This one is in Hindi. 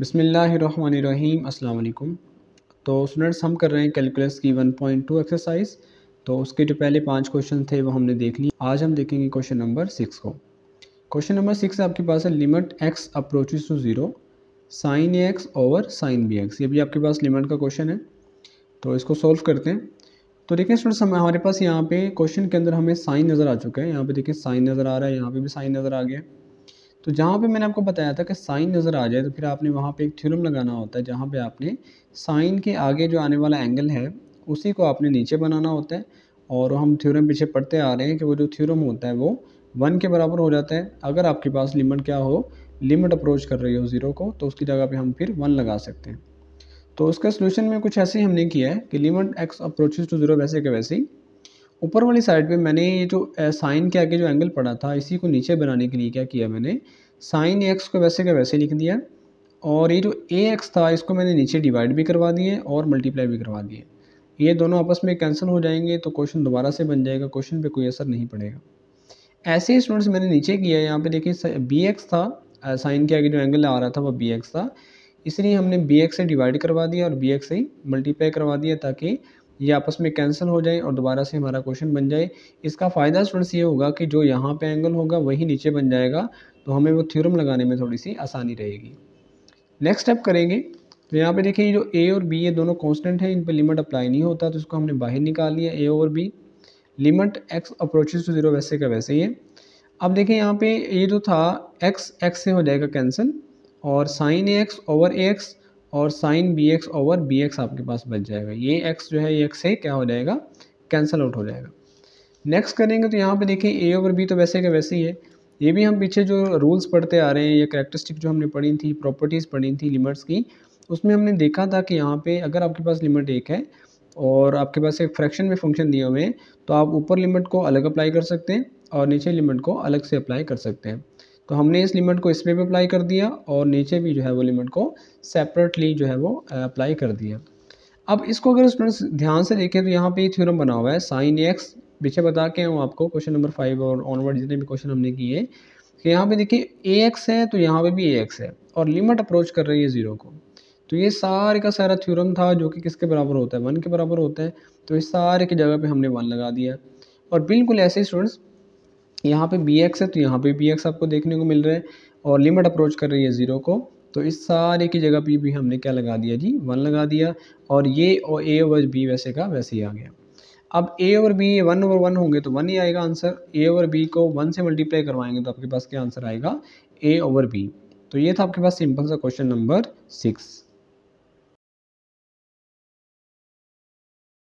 बिसमीम् अल्लाम तो स्टूडेंट्स हम कर रहे हैं कैलकुलस की 1.2 एक्सरसाइज तो उसके जो पहले पांच क्वेश्चन थे वो हमने देख लिए आज हम देखेंगे क्वेश्चन नंबर सिक्स को क्वेश्चन नंबर सिक्स आपके पास है limit x approaches to zero sine a x over sine b x ये भी आपके पास लिमिट का क्वेश्चन है तो इसको सॉल्व करते हैं तो देखें स्टूडेंट्स हम हमारे पास यहाँ पे क्वेश्चन के अंदर हमें साइन नज़र आ चुका है यहाँ पे देखें साइन नज़र आ रहा है यहाँ पे भी साइन नज़र आ गया है तो जहाँ पे मैंने आपको बताया था कि साइन नज़र आ जाए तो फिर आपने वहाँ पे एक थ्योरम लगाना होता है जहाँ पे आपने साइन के आगे जो आने वाला एंगल है उसी को आपने नीचे बनाना होता है और हम थ्योरम पीछे पढ़ते आ रहे हैं कि वो जो थ्योरम होता है वो वन के बराबर हो जाता है अगर आपके पास लिमिट क्या हो लिमिट अप्रोच कर रही हो ज़ीरो को तो उसकी जगह पर हम फिर वन लगा सकते हैं तो उसका सोल्यूशन में कुछ ऐसे ही हमने किया है कि limit x approaches to zero वैसे के वैसे ही ऊपर वाली साइड पे मैंने ये जो साइन के आगे जो एंगल पड़ा था इसी को नीचे बनाने के लिए क्या किया मैंने साइन एक्स को वैसे का वैसे लिख दिया और ये जो ए एक्स था इसको मैंने नीचे डिवाइड भी करवा दिए और मल्टीप्लाई भी करवा दिए ये दोनों आपस में कैंसिल हो जाएंगे तो क्वेश्चन दोबारा से बन जाएगा क्वेश्चन पर कोई असर नहीं पड़ेगा ऐसे ही स्टूडेंट्स मैंने नीचे किया यहाँ पर देखिए बी एक्स था साइन के आगे जो एंगल आ रहा था वो बी एक्स था इसलिए हमने बी एक्स से डिवाइड करवा दिया और बी एक्स से मल्टीप्लाई करवा दिया ताकि ये आपस में कैंसिल हो जाए और दोबारा से हमारा क्वेश्चन बन जाए इसका फ़ायदा स्टूडेंट्स ये होगा कि जो यहाँ पे एंगल होगा वही नीचे बन जाएगा तो हमें वो थ्योरम लगाने में थोड़ी सी आसानी रहेगी नेक्स्ट स्टेप करेंगे तो यहाँ पे देखिए जो ए और बी ये दोनों कॉन्स्टेंट हैं इन पर लिमिट अप्लाई नहीं होता तो इसको हमने बाहर निकाल लिया ए और b limit x approaches to zero वैसे का वैसे ही है अब देखें यहाँ पर ये जो था एक्स एक्स से हो जाएगा कैंसिल और sine a x over a x और sine b x over b x आपके पास बच जाएगा ये एक्स जो है ये एक्स से क्या हो जाएगा कैंसिल आउट हो जाएगा नेक्स्ट करेंगे तो यहाँ पे देखिए ए ओवर बी तो वैसे का वैसे ही है ये भी हम पीछे जो रूल्स पढ़ते आ रहे हैं या करेक्टरिस्टिक जो हमने पढ़ी थी प्रॉपर्टीज़ पढ़ी थी लिमिट्स की उसमें हमने देखा था कि यहाँ पर अगर आपके पास लिमिट एक है और आपके पास एक फ्रैक्शन में फंक्शन दिए हुए हैं तो आप ऊपर लिमिट को अलग अप्लाई कर सकते हैं और नीचे लिमिट को अलग से अप्लाई कर सकते हैं तो हमने इस लिमिट को इसमें भी अप्लाई कर दिया और नीचे भी जो है वो लिमिट को सेपरेटली जो है वो अप्लाई कर दिया अब इसको अगर स्टूडेंट्स ध्यान से देखें तो यहाँ पे ये थ्योरम बना हुआ है साइन एक्स पीछे बता के हूँ आपको क्वेश्चन नंबर फाइव और ऑनवर्ड जितने भी क्वेश्चन हमने किए कि तो यहाँ पे देखिए ए एक्स है तो यहाँ पे भी ए एक्स है और लिमिट अप्रोच कर रही है ज़ीरो को तो ये सारे का सारा थ्योरम था जो कि किसके बराबर होता है वन के बराबर होता है तो इस सारे की जगह पर हमने वन लगा दिया और बिल्कुल ऐसे स्टूडेंट्स यहाँ पे बी एक्स है तो यहाँ पे बी एक्स आपको देखने को मिल रहा है और लिमिट अप्रोच कर रही है ज़ीरो को तो इस सारे की जगह पे भी हमने क्या लगा दिया जी वन लगा दिया और ये और ए ओवर बी वैसे का वैसे ही आ गया अब a over b one over one होंगे तो वन ही आएगा आंसर ए ओवर बी को वन से मल्टीप्लाई करवाएंगे तो आपके पास क्या आंसर आएगा ए ओवर बी तो ये था आपके पास सिंपल सा क्वेश्चन नंबर सिक्स